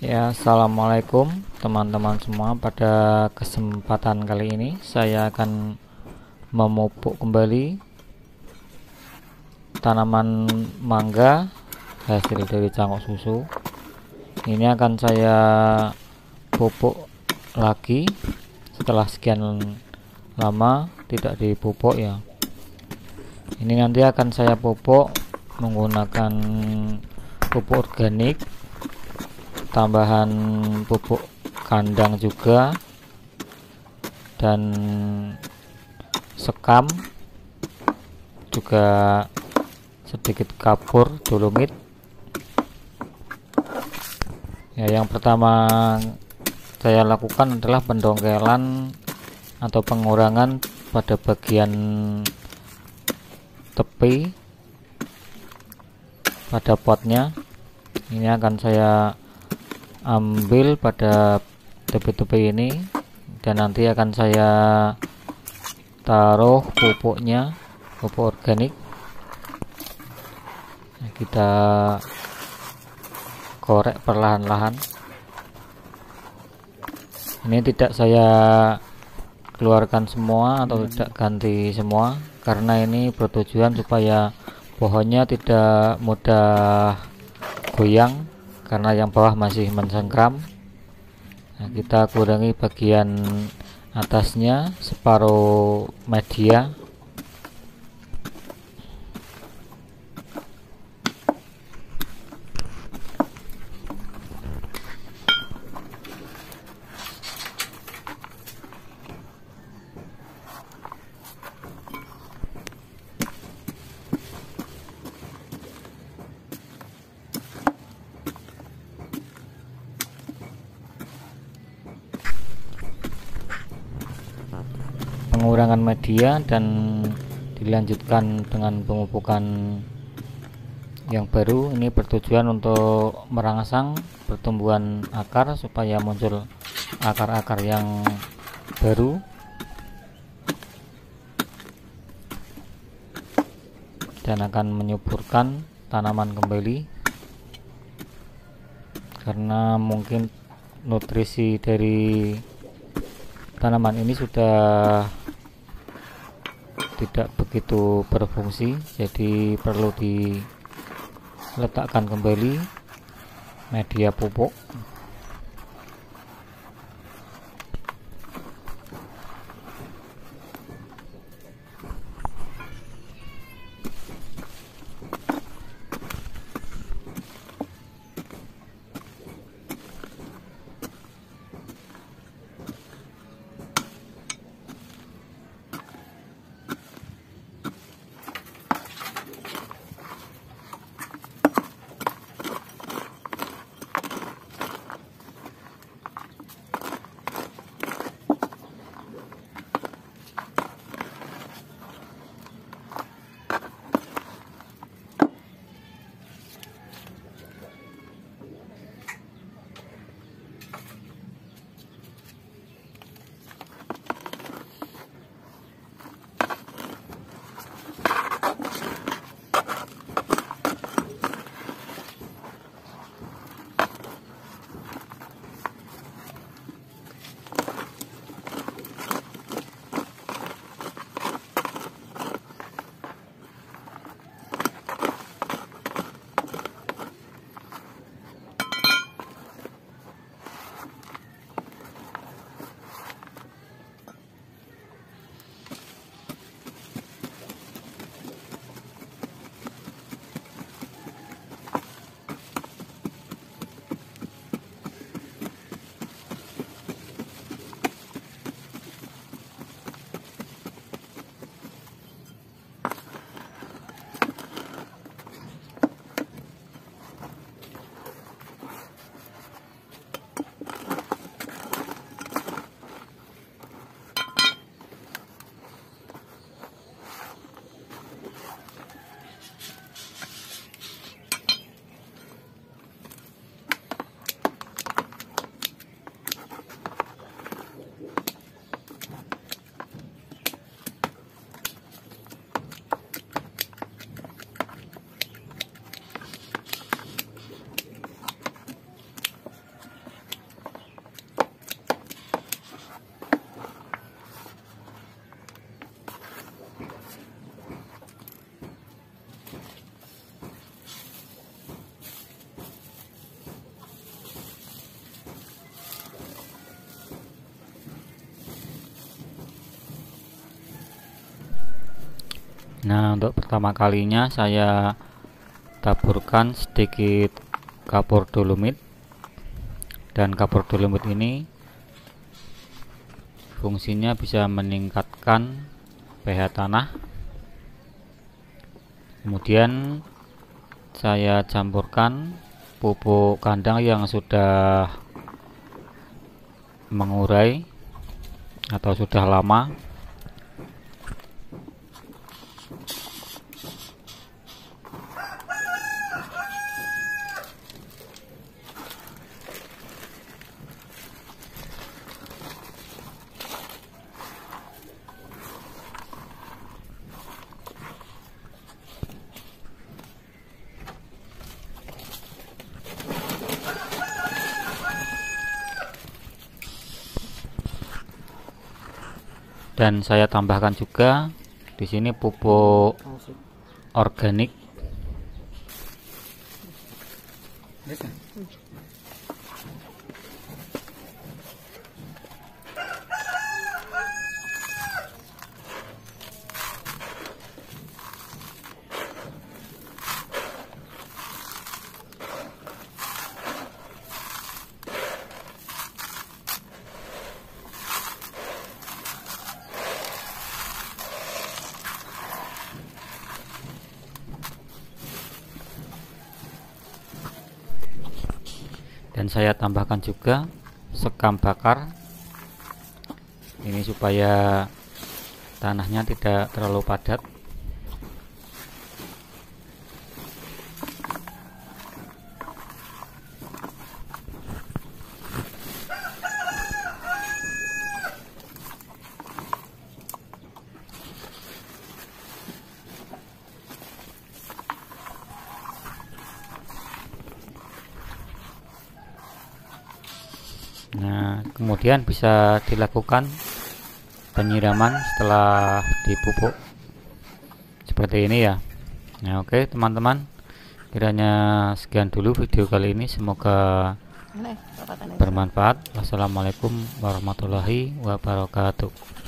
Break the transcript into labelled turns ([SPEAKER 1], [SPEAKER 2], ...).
[SPEAKER 1] Ya, assalamualaikum teman-teman semua. Pada kesempatan kali ini, saya akan memupuk kembali tanaman mangga hasil dari cangkok susu. Ini akan saya pupuk lagi setelah sekian lama tidak dipupuk ya. Ini nanti akan saya pupuk menggunakan pupuk organik tambahan pupuk kandang juga dan sekam juga sedikit kapur dolomit ya yang pertama saya lakukan adalah pendongkelan atau pengurangan pada bagian tepi pada potnya ini akan saya ambil pada tepi-tepi ini dan nanti akan saya taruh pupuknya pupuk organik kita korek perlahan-lahan ini tidak saya keluarkan semua atau hmm. tidak ganti semua karena ini bertujuan supaya pohonnya tidak mudah goyang karena yang bawah masih mencengkram nah, kita kurangi bagian atasnya separuh media pengurangan media dan dilanjutkan dengan pemupukan yang baru ini bertujuan untuk merangsang pertumbuhan akar supaya muncul akar-akar yang baru dan akan menyuburkan tanaman kembali karena mungkin nutrisi dari tanaman ini sudah tidak begitu berfungsi jadi perlu diletakkan kembali media pupuk nah untuk pertama kalinya saya taburkan sedikit kapur dolomit dan kapur dolomit ini fungsinya bisa meningkatkan pH tanah kemudian saya campurkan pupuk kandang yang sudah mengurai atau sudah lama dan saya tambahkan juga di sini pupuk organik dan saya tambahkan juga sekam bakar ini supaya tanahnya tidak terlalu padat Nah, kemudian bisa dilakukan penyiraman setelah dipupuk seperti ini ya. Nah, oke okay, teman-teman. Kiranya sekian dulu video kali ini. Semoga bermanfaat. Wassalamualaikum warahmatullahi wabarakatuh.